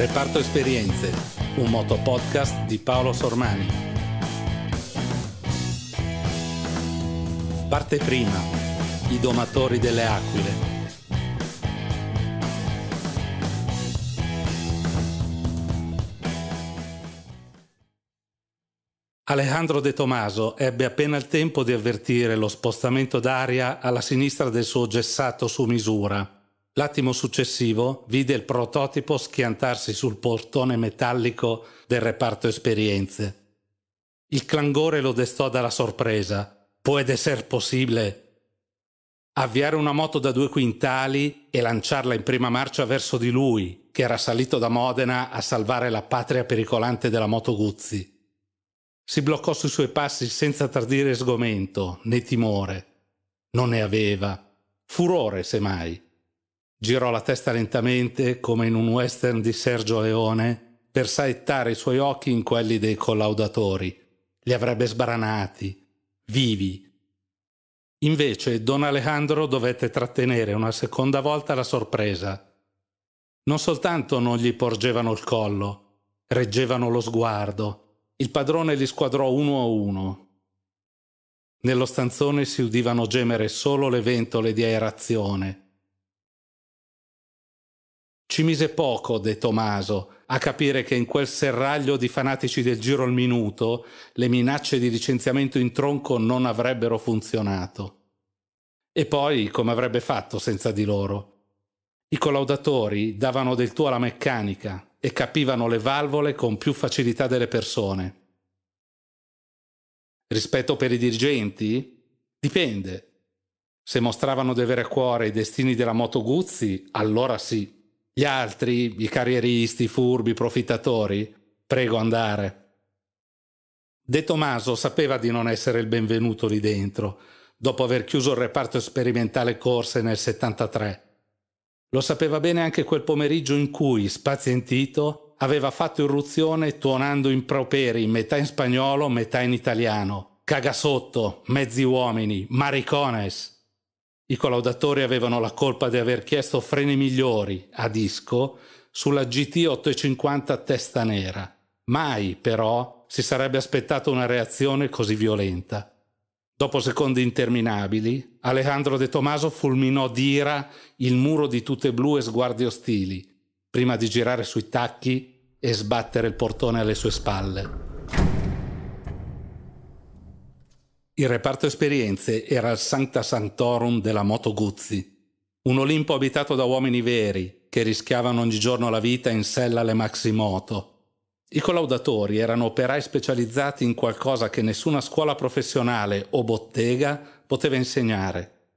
Reparto Esperienze, un motopodcast di Paolo Sormani. Parte prima, i domatori delle aquile. Alejandro De Tomaso ebbe appena il tempo di avvertire lo spostamento d'aria alla sinistra del suo gessato su misura L'attimo successivo vide il prototipo schiantarsi sul portone metallico del reparto esperienze. Il clangore lo destò dalla sorpresa. Può essere possibile? Avviare una moto da due quintali e lanciarla in prima marcia verso di lui, che era salito da Modena a salvare la patria pericolante della moto Guzzi. Si bloccò sui suoi passi senza tardire sgomento né timore. Non ne aveva. Furore, semmai. Girò la testa lentamente, come in un western di Sergio Leone, per saettare i suoi occhi in quelli dei collaudatori. Li avrebbe sbranati, vivi. Invece Don Alejandro dovette trattenere una seconda volta la sorpresa. Non soltanto non gli porgevano il collo, reggevano lo sguardo. Il padrone li squadrò uno a uno. Nello stanzone si udivano gemere solo le ventole di aerazione ci mise poco De Tomaso a capire che in quel serraglio di fanatici del giro al minuto le minacce di licenziamento in tronco non avrebbero funzionato. E poi come avrebbe fatto senza di loro? I collaudatori davano del tuo alla meccanica e capivano le valvole con più facilità delle persone. Rispetto per i dirigenti? Dipende. Se mostravano di avere a cuore i destini della Moto Guzzi, allora sì gli altri, i carrieristi, i furbi, i profittatori, prego andare. De Tomaso sapeva di non essere il benvenuto lì dentro, dopo aver chiuso il reparto sperimentale corse nel 73. Lo sapeva bene anche quel pomeriggio in cui, spazientito, aveva fatto irruzione tuonando improperi, metà in spagnolo, metà in italiano. Cagasotto, mezzi uomini, maricones i collaudatori avevano la colpa di aver chiesto freni migliori a disco sulla GT 850 testa nera. Mai però si sarebbe aspettato una reazione così violenta. Dopo secondi interminabili, Alejandro De Tomaso fulminò d'ira il muro di tute blu e sguardi ostili, prima di girare sui tacchi e sbattere il portone alle sue spalle. Il reparto esperienze era il Sancta Sanctorum della Moto Guzzi, un Olimpo abitato da uomini veri che rischiavano ogni giorno la vita in sella alle maximoto. I collaudatori erano operai specializzati in qualcosa che nessuna scuola professionale o bottega poteva insegnare.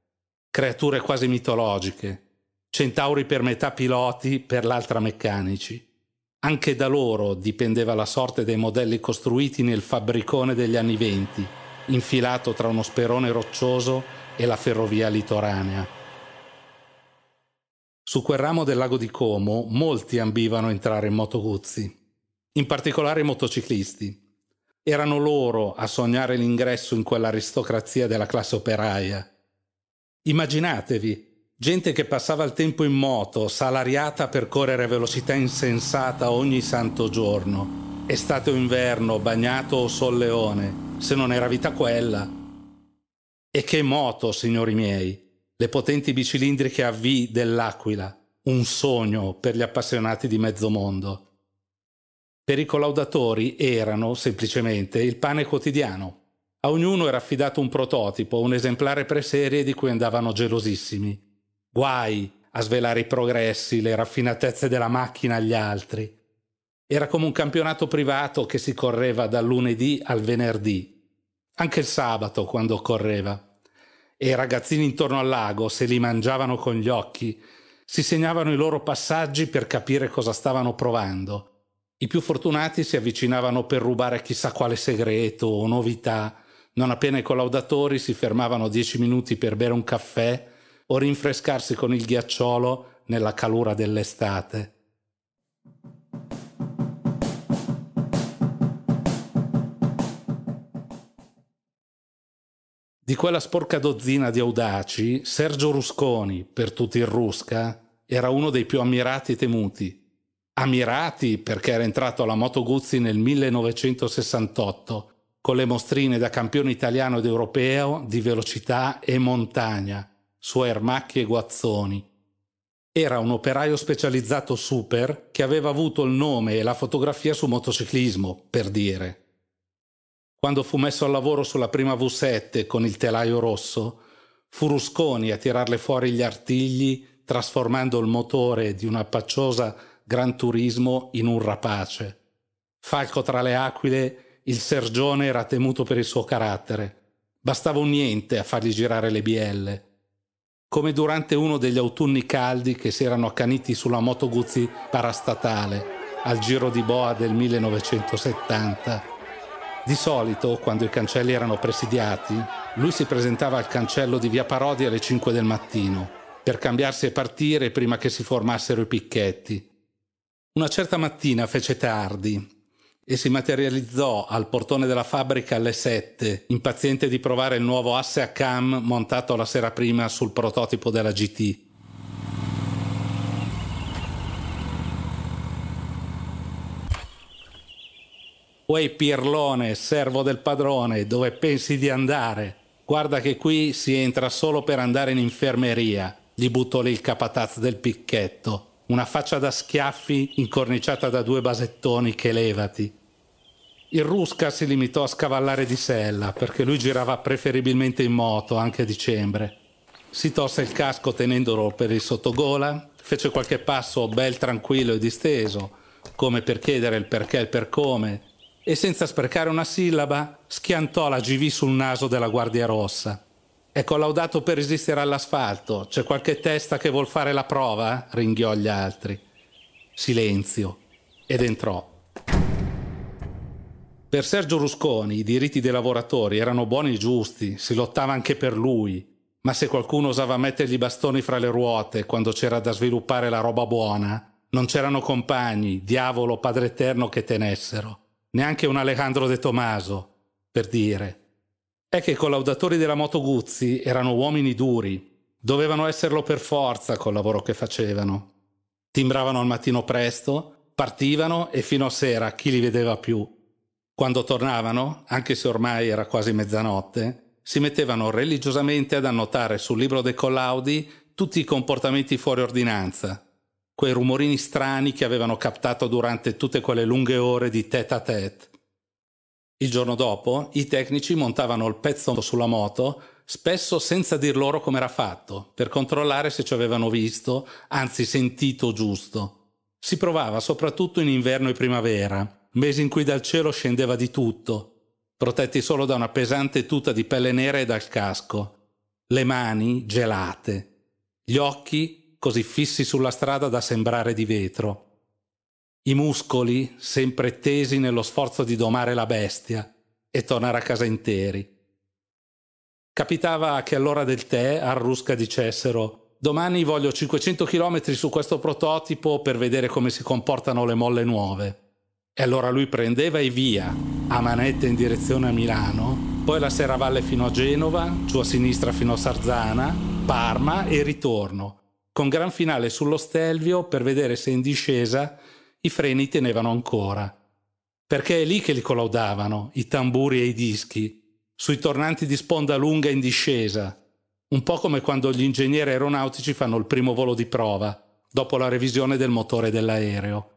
Creature quasi mitologiche, centauri per metà piloti, per l'altra meccanici. Anche da loro dipendeva la sorte dei modelli costruiti nel fabbricone degli anni venti infilato tra uno sperone roccioso e la ferrovia litoranea. Su quel ramo del lago di Como molti ambivano a entrare in moto Guzzi, in particolare i motociclisti. Erano loro a sognare l'ingresso in quell'aristocrazia della classe operaia. Immaginatevi gente che passava il tempo in moto, salariata per correre a velocità insensata ogni santo giorno, estate o inverno, bagnato o solleone, se non era vita quella. E che moto, signori miei, le potenti bicilindriche AV dell'Aquila, un sogno per gli appassionati di mezzo mondo. Per i collaudatori erano, semplicemente, il pane quotidiano. A ognuno era affidato un prototipo, un esemplare preserie di cui andavano gelosissimi. Guai a svelare i progressi, le raffinatezze della macchina agli altri. Era come un campionato privato che si correva dal lunedì al venerdì, anche il sabato, quando occorreva, E i ragazzini intorno al lago se li mangiavano con gli occhi, si segnavano i loro passaggi per capire cosa stavano provando. I più fortunati si avvicinavano per rubare chissà quale segreto o novità. Non appena i collaudatori si fermavano dieci minuti per bere un caffè o rinfrescarsi con il ghiacciolo nella calura dell'estate. Di quella sporca dozzina di audaci, Sergio Rusconi, per tutti il Rusca, era uno dei più ammirati e temuti. Ammirati perché era entrato alla Moto Guzzi nel 1968 con le mostrine da campione italiano ed europeo di velocità e montagna, su ermacchi e guazzoni. Era un operaio specializzato super che aveva avuto il nome e la fotografia su motociclismo, per dire. Quando fu messo al lavoro sulla prima V7 con il telaio rosso, fu Rusconi a tirarle fuori gli artigli, trasformando il motore di una pacciosa Gran Turismo in un rapace. Falco tra le aquile, il sergione era temuto per il suo carattere. Bastava un niente a fargli girare le bielle. Come durante uno degli autunni caldi che si erano accaniti sulla moto Guzzi parastatale al Giro di Boa del 1970 di solito, quando i cancelli erano presidiati, lui si presentava al cancello di Via Parodi alle 5 del mattino, per cambiarsi e partire prima che si formassero i picchetti. Una certa mattina fece tardi e si materializzò al portone della fabbrica alle 7, impaziente di provare il nuovo asse a cam montato la sera prima sul prototipo della GT. Uè Pirlone, servo del padrone, dove pensi di andare? Guarda che qui si entra solo per andare in infermeria. Gli buttò lì il capataz del picchetto. Una faccia da schiaffi incorniciata da due basettoni che levati. Il Rusca si limitò a scavallare di sella, perché lui girava preferibilmente in moto, anche a dicembre. Si tolse il casco tenendolo per il sottogola, fece qualche passo bel tranquillo e disteso, come per chiedere il perché e il per come, e senza sprecare una sillaba schiantò la GV sul naso della Guardia Rossa. È collaudato ecco, per resistere all'asfalto, c'è qualche testa che vuol fare la prova? ringhiò gli altri. Silenzio ed entrò. Per Sergio Rusconi i diritti dei lavoratori erano buoni e giusti, si lottava anche per lui, ma se qualcuno osava mettergli i bastoni fra le ruote quando c'era da sviluppare la roba buona, non c'erano compagni, diavolo, padre eterno che tenessero neanche un Alejandro De Tomaso, per dire. È che i collaudatori della Moto Guzzi erano uomini duri, dovevano esserlo per forza col lavoro che facevano. Timbravano al mattino presto, partivano e fino a sera chi li vedeva più. Quando tornavano, anche se ormai era quasi mezzanotte, si mettevano religiosamente ad annotare sul libro dei collaudi tutti i comportamenti fuori ordinanza, quei rumorini strani che avevano captato durante tutte quelle lunghe ore di tête à tête. Il giorno dopo i tecnici montavano il pezzo sulla moto, spesso senza dir loro come era fatto, per controllare se ci avevano visto, anzi sentito giusto. Si provava soprattutto in inverno e primavera, mesi in cui dal cielo scendeva di tutto, protetti solo da una pesante tuta di pelle nera e dal casco, le mani gelate, gli occhi così fissi sulla strada da sembrare di vetro. I muscoli sempre tesi nello sforzo di domare la bestia e tornare a casa interi. Capitava che all'ora del tè a Rusca dicessero domani voglio 500 km su questo prototipo per vedere come si comportano le molle nuove. E allora lui prendeva e via, a manette in direzione a Milano, poi la sera valle fino a Genova, giù a sinistra fino a Sarzana, Parma e ritorno, con gran finale sullo Stelvio per vedere se in discesa i freni tenevano ancora. Perché è lì che li collaudavano, i tamburi e i dischi, sui tornanti di sponda lunga in discesa, un po' come quando gli ingegneri aeronautici fanno il primo volo di prova, dopo la revisione del motore dell'aereo.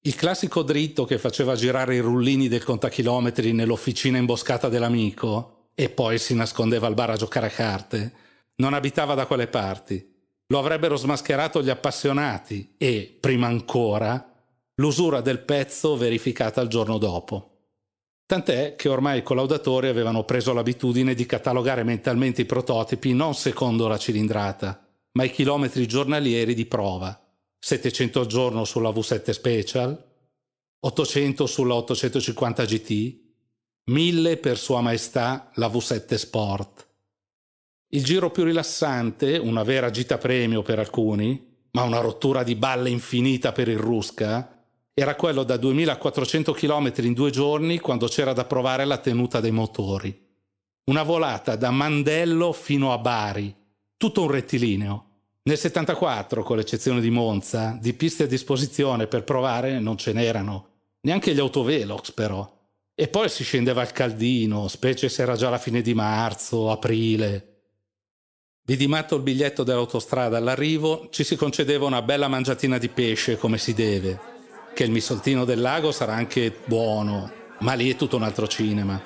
Il classico dritto che faceva girare i rullini del contachilometri nell'officina imboscata dell'amico e poi si nascondeva al bar a giocare a carte, non abitava da quelle parti lo avrebbero smascherato gli appassionati e, prima ancora, l'usura del pezzo verificata il giorno dopo. Tant'è che ormai i collaudatori avevano preso l'abitudine di catalogare mentalmente i prototipi non secondo la cilindrata, ma i chilometri giornalieri di prova. 700 al giorno sulla V7 Special, 800 sulla 850 GT, 1000 per Sua Maestà la V7 Sport. Il giro più rilassante, una vera gita premio per alcuni, ma una rottura di balle infinita per il Rusca, era quello da 2400 km in due giorni quando c'era da provare la tenuta dei motori. Una volata da Mandello fino a Bari, tutto un rettilineo. Nel 74, con l'eccezione di Monza, di piste a disposizione per provare non ce n'erano, neanche gli autovelox però. E poi si scendeva al caldino, specie se era già la fine di marzo, aprile. Vidi matto il biglietto dell'autostrada all'arrivo, ci si concedeva una bella mangiatina di pesce come si deve, che il missoltino del lago sarà anche buono, ma lì è tutto un altro cinema.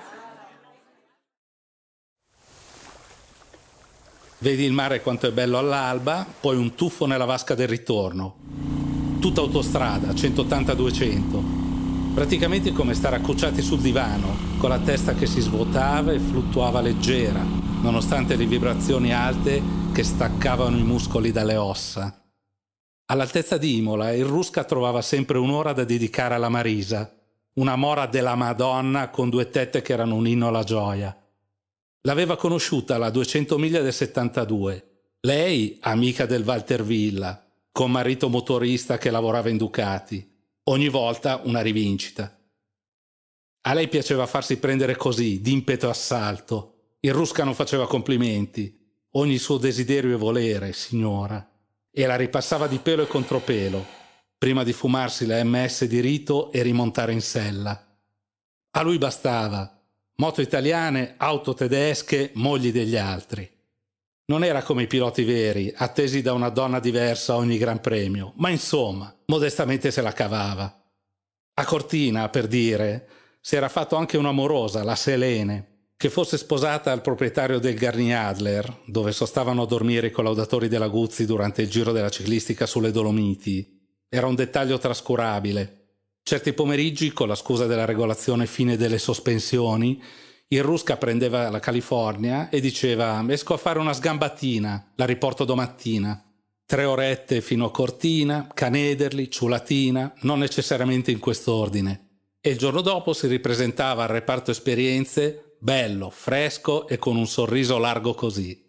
Vedi il mare quanto è bello all'alba, poi un tuffo nella vasca del ritorno. Tutta autostrada, 180-200. Praticamente come stare accucciati sul divano, con la testa che si svuotava e fluttuava leggera, nonostante le vibrazioni alte che staccavano i muscoli dalle ossa. All'altezza di Imola il Rusca trovava sempre un'ora da dedicare alla Marisa, una mora della Madonna con due tette che erano un inno alla gioia. L'aveva conosciuta alla 200 miglia del 72. Lei, amica del Walter Villa, con marito motorista che lavorava in Ducati. Ogni volta una rivincita. A lei piaceva farsi prendere così, d'impeto assalto, il Rusca non faceva complimenti. Ogni suo desiderio e volere, signora. E la ripassava di pelo e contropelo, prima di fumarsi la MS di rito e rimontare in sella. A lui bastava. Moto italiane, auto tedesche, mogli degli altri. Non era come i piloti veri, attesi da una donna diversa a ogni gran premio, ma insomma, modestamente se la cavava. A Cortina, per dire, si era fatto anche un'amorosa, la Selene, che fosse sposata al proprietario del Garni Adler, dove sostavano a dormire i collaudatori della Guzzi durante il giro della ciclistica sulle Dolomiti. Era un dettaglio trascurabile. Certi pomeriggi, con la scusa della regolazione fine delle sospensioni, il Rusca prendeva la California e diceva esco a fare una sgambatina, la riporto domattina. Tre orette fino a Cortina, Canederli, Ciulatina, non necessariamente in quest'ordine. E il giorno dopo si ripresentava al reparto esperienze bello, fresco e con un sorriso largo così.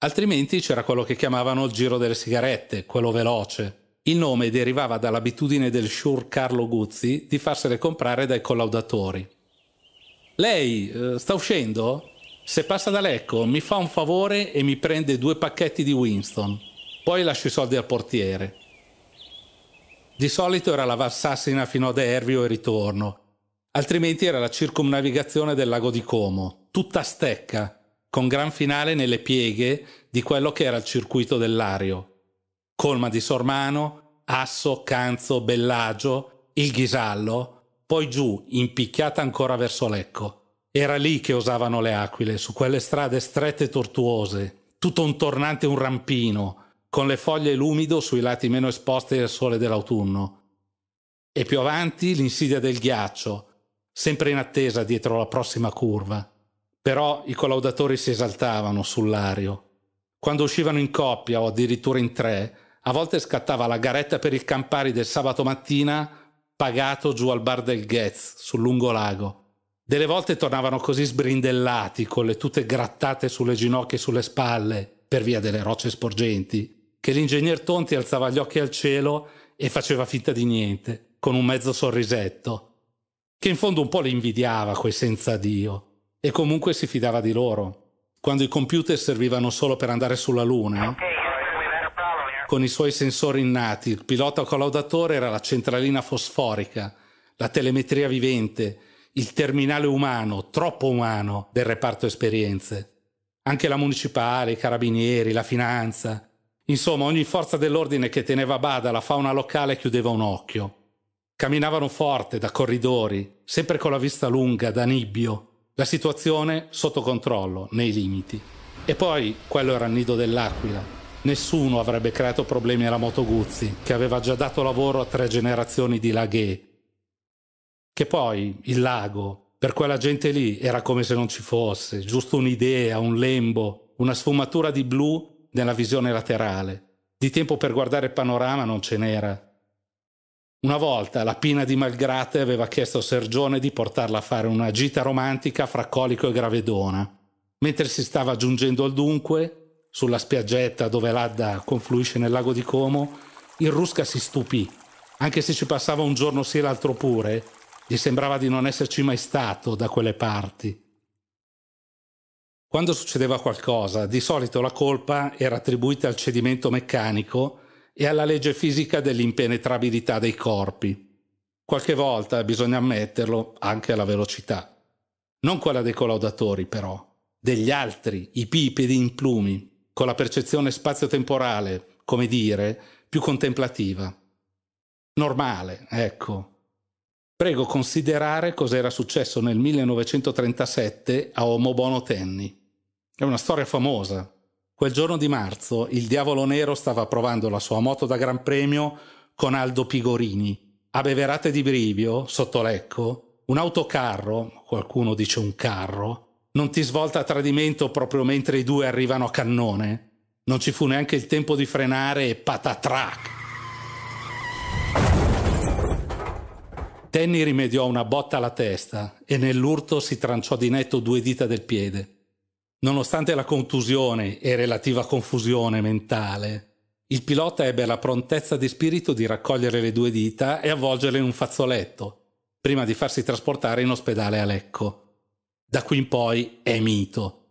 Altrimenti c'era quello che chiamavano il giro delle sigarette, quello veloce. Il nome derivava dall'abitudine del sure Carlo Guzzi di farsele comprare dai collaudatori. Lei eh, sta uscendo? Se passa da Lecco, mi fa un favore e mi prende due pacchetti di Winston. Poi lascio i soldi al portiere. Di solito era la Valsassina fino ad Ervio e ritorno, altrimenti era la circumnavigazione del lago di Como, tutta stecca, con gran finale nelle pieghe di quello che era il circuito dell'Ario, colma di Sormano, Asso, Canzo, Bellagio, il Ghisallo, poi giù, impicchiata ancora verso Lecco. Era lì che osavano le aquile, su quelle strade strette e tortuose, tutto un tornante un rampino, con le foglie e l'umido sui lati meno esposti al sole dell'autunno. E più avanti l'insidia del ghiaccio, sempre in attesa dietro la prossima curva. Però i collaudatori si esaltavano sull'ario. Quando uscivano in coppia o addirittura in tre, a volte scattava la garetta per il Campari del sabato mattina pagato giù al bar del Getz, sul lungo lago. Delle volte tornavano così sbrindellati, con le tute grattate sulle ginocchia e sulle spalle, per via delle rocce sporgenti, che l'ingegner Tonti alzava gli occhi al cielo e faceva finta di niente, con un mezzo sorrisetto che in fondo un po' le invidiava quei senza Dio e comunque si fidava di loro. Quando i computer servivano solo per andare sulla Luna, con i suoi sensori innati, il pilota collaudatore era la centralina fosforica, la telemetria vivente, il terminale umano, troppo umano, del reparto esperienze. Anche la municipale, i carabinieri, la finanza. Insomma, ogni forza dell'ordine che teneva a bada la fauna locale chiudeva un occhio Camminavano forte da corridori, sempre con la vista lunga da nibbio, la situazione sotto controllo, nei limiti. E poi quello era il nido dell'aquila. Nessuno avrebbe creato problemi alla Moto Guzzi, che aveva già dato lavoro a tre generazioni di laghe. Che poi il lago, per quella gente lì, era come se non ci fosse, giusto un'idea, un lembo, una sfumatura di blu nella visione laterale. Di tempo per guardare il panorama non ce n'era. Una volta la Pina di Malgrate aveva chiesto a Sergione di portarla a fare una gita romantica fra Colico e Gravedona. Mentre si stava giungendo al dunque, sulla spiaggetta dove l'Adda confluisce nel lago di Como, il Rusca si stupì. Anche se ci passava un giorno sì e l'altro pure, gli sembrava di non esserci mai stato da quelle parti. Quando succedeva qualcosa, di solito la colpa era attribuita al cedimento meccanico e alla legge fisica dell'impenetrabilità dei corpi. Qualche volta, bisogna ammetterlo, anche alla velocità. Non quella dei collaudatori, però, degli altri, i bipedi implumi, con la percezione spazio-temporale, come dire, più contemplativa. Normale, ecco. Prego considerare cos'era successo nel 1937 a Homo Bono Tenni. È una storia famosa, Quel giorno di marzo il Diavolo Nero stava provando la sua moto da Gran Premio con Aldo Pigorini. A Beverate di Brivio, sotto Lecco, un autocarro, qualcuno dice un carro, non ti svolta a tradimento proprio mentre i due arrivano a cannone. Non ci fu neanche il tempo di frenare e patatrac! Tenny rimediò una botta alla testa e nell'urto si tranciò di netto due dita del piede. Nonostante la contusione e relativa confusione mentale, il pilota ebbe la prontezza di spirito di raccogliere le due dita e avvolgerle in un fazzoletto, prima di farsi trasportare in ospedale a Lecco. Da qui in poi è mito.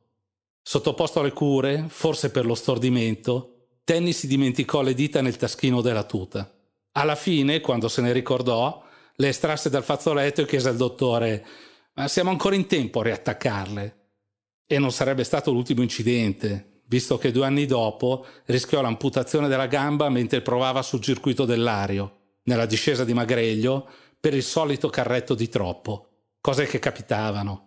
Sottoposto alle cure, forse per lo stordimento, Tenny si dimenticò le dita nel taschino della tuta. Alla fine, quando se ne ricordò, le estrasse dal fazzoletto e chiese al dottore: Ma siamo ancora in tempo a riattaccarle? E non sarebbe stato l'ultimo incidente, visto che due anni dopo rischiò l'amputazione della gamba mentre provava sul circuito dell'Ario, nella discesa di Magreglio, per il solito carretto di troppo, cose che capitavano.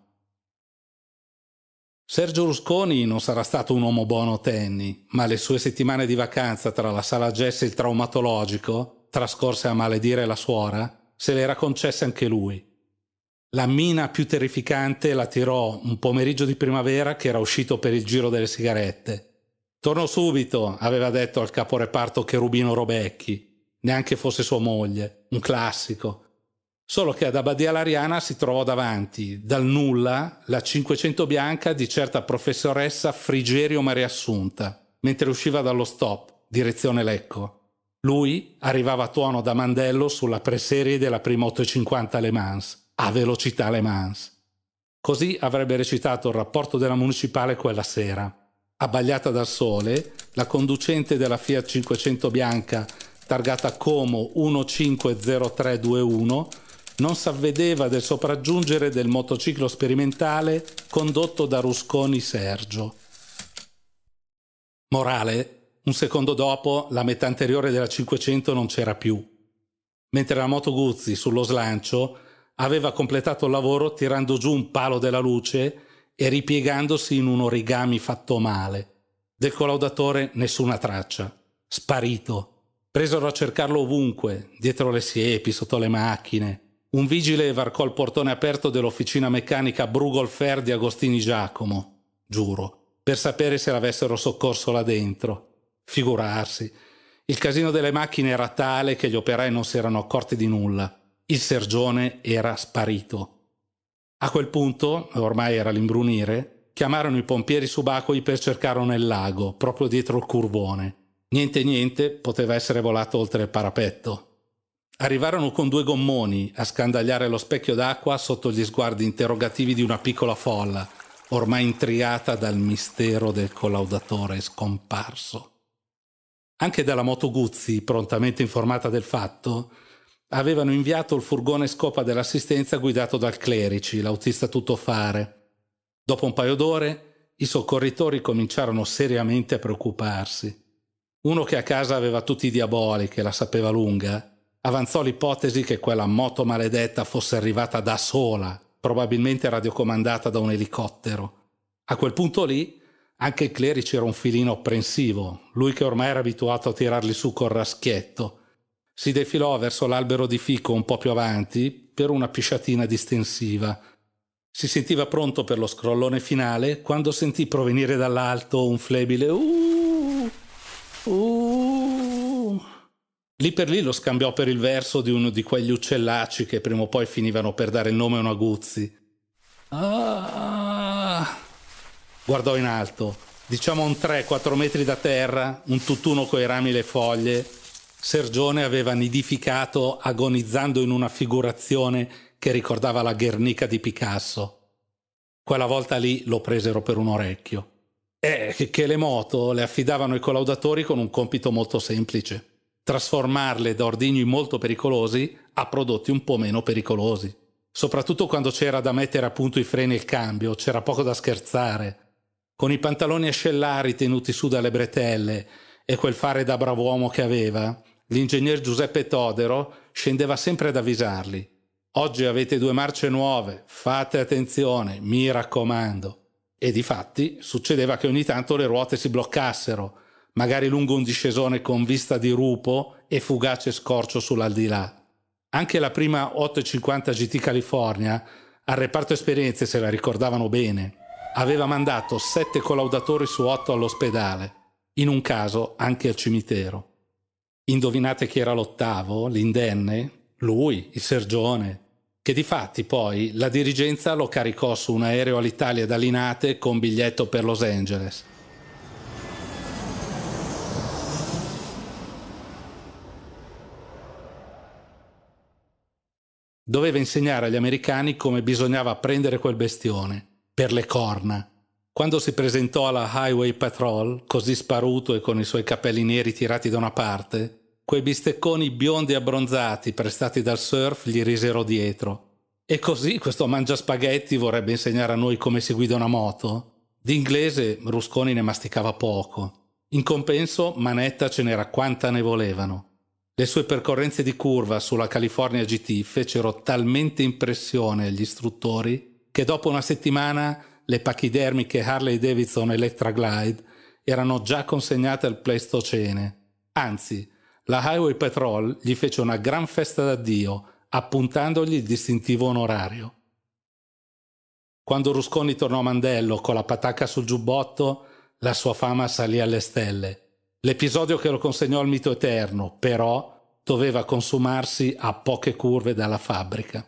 Sergio Rusconi non sarà stato un uomo buono tenni, ma le sue settimane di vacanza tra la sala gesso e il traumatologico, trascorse a maledire la suora, se le era concesse anche lui. La mina più terrificante la tirò un pomeriggio di primavera che era uscito per il giro delle sigarette. Torno subito, aveva detto al caporeparto Cherubino Robecchi, neanche fosse sua moglie, un classico. Solo che ad Abadia Lariana si trovò davanti, dal nulla, la 500 bianca di certa professoressa Frigerio Maria Assunta, mentre usciva dallo stop, direzione Lecco. Lui arrivava a tuono da Mandello sulla preserie della prima 850 Le Mans a velocità Le Mans. Così avrebbe recitato il rapporto della municipale quella sera. Abbagliata dal sole, la conducente della Fiat 500 bianca, targata Como 150321, non s'avvedeva del sopraggiungere del motociclo sperimentale condotto da Rusconi Sergio. Morale, un secondo dopo la metà anteriore della 500 non c'era più. Mentre la moto Guzzi sullo slancio aveva completato il lavoro tirando giù un palo della luce e ripiegandosi in un origami fatto male. Del collaudatore nessuna traccia. Sparito. Presero a cercarlo ovunque, dietro le siepi, sotto le macchine. Un vigile varcò il portone aperto dell'officina meccanica Brugolfer di Agostini Giacomo, giuro, per sapere se l'avessero soccorso là dentro. Figurarsi. Il casino delle macchine era tale che gli operai non si erano accorti di nulla il sergione era sparito. A quel punto, ormai era l'imbrunire, chiamarono i pompieri subacquei per cercarlo nel lago, proprio dietro il curvone. Niente niente, poteva essere volato oltre il parapetto. Arrivarono con due gommoni a scandagliare lo specchio d'acqua sotto gli sguardi interrogativi di una piccola folla, ormai intriata dal mistero del collaudatore scomparso. Anche dalla moto Guzzi, prontamente informata del fatto, avevano inviato il furgone scopa dell'assistenza guidato dal Clerici, l'autista tuttofare. Dopo un paio d'ore i soccorritori cominciarono seriamente a preoccuparsi. Uno che a casa aveva tutti i diaboli, che la sapeva lunga, avanzò l'ipotesi che quella moto maledetta fosse arrivata da sola, probabilmente radiocomandata da un elicottero. A quel punto lì, anche il Clerici era un filino apprensivo, lui che ormai era abituato a tirarli su col raschietto – si defilò verso l'albero di fico un po' più avanti per una pisciatina distensiva. Si sentiva pronto per lo scrollone finale quando sentì provenire dall'alto un flebile uh, uh. Lì per lì lo scambiò per il verso di uno di quegli uccellacci che prima o poi finivano per dare il nome a un aguzzi. Ah. Guardò in alto, diciamo a un 3-4 metri da terra, un tutt'uno coi rami e le foglie, Sergione aveva nidificato agonizzando in una figurazione che ricordava la Guernica di Picasso. Quella volta lì lo presero per un orecchio. Eh, e che le moto le affidavano i collaudatori con un compito molto semplice, trasformarle da ordigni molto pericolosi a prodotti un po' meno pericolosi. Soprattutto quando c'era da mettere a punto i freni e il cambio, c'era poco da scherzare. Con i pantaloni ascellari tenuti su dalle bretelle e quel fare da bravo uomo che aveva, l'ingegner Giuseppe Todero scendeva sempre ad avvisarli. Oggi avete due marce nuove, fate attenzione, mi raccomando. E di fatti succedeva che ogni tanto le ruote si bloccassero, magari lungo un discesone con vista di rupo e fugace scorcio sull'aldilà. Anche la prima 850 GT California, al reparto esperienze se la ricordavano bene, aveva mandato sette collaudatori su otto all'ospedale, in un caso anche al cimitero. Indovinate chi era l'ottavo, l'indenne? Lui, il Sergione, che di fatti poi la dirigenza lo caricò su un aereo all'Italia da Linate con biglietto per Los Angeles. Doveva insegnare agli americani come bisognava prendere quel bestione, per le corna, quando si presentò alla Highway Patrol, così sparuto e con i suoi capelli neri tirati da una parte, quei bistecconi biondi e abbronzati prestati dal surf gli risero dietro. E così questo mangia spaghetti vorrebbe insegnare a noi come si guida una moto? Di inglese Rusconi ne masticava poco. In compenso Manetta ce n'era quanta ne volevano. Le sue percorrenze di curva sulla California GT fecero talmente impressione agli istruttori che dopo una settimana le pachidermiche Harley Davidson Electra Glide erano già consegnate al Pleistocene. Anzi, la Highway Patrol gli fece una gran festa d'addio, appuntandogli il distintivo onorario. Quando Rusconi tornò a Mandello con la patacca sul giubbotto, la sua fama salì alle stelle. L'episodio che lo consegnò al mito eterno, però, doveva consumarsi a poche curve dalla fabbrica.